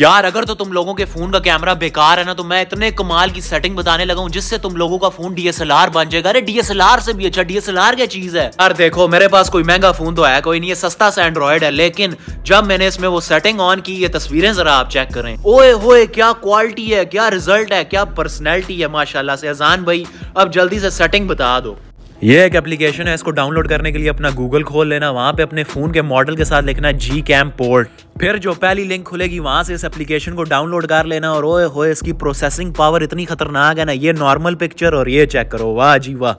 यार अगर तो तुम लोगों के फोन का कैमरा बेकार है ना तो मैं इतने कमाल की सेटिंग बताने लगा हूँ जिससे तुम लोगों का फोन डीएसएलआर बन जाएगा अरे डीएसएलआर से भी अच्छा डीएसएलआर क्या चीज है यार देखो मेरे पास कोई महंगा फोन तो है कोई नहीं है सस्ता सा एंड्रॉइड है लेकिन जब मैंने इसमें वो सेटिंग ऑन की ये तस्वीरें जरा आप चेक करें ओए होए क्या क्वालिटी है क्या रिजल्ट है क्या पर्सनैलिटी है माशाला से अजान भाई अब जल्दी से सेटिंग बता दो ये एक एप्लीकेशन है इसको डाउनलोड करने के लिए अपना गूगल खोल लेना वहाँ पे अपने फ़ोन के मॉडल के साथ लिखना जी कैम पोर्ट फिर जो पहली लिंक खुलेगी वहाँ से इस एप्लीकेशन को डाउनलोड कर लेना और ओए होए इसकी प्रोसेसिंग पावर इतनी खतरनाक है ना ये नॉर्मल पिक्चर और ये चेक करो वाह जी वाह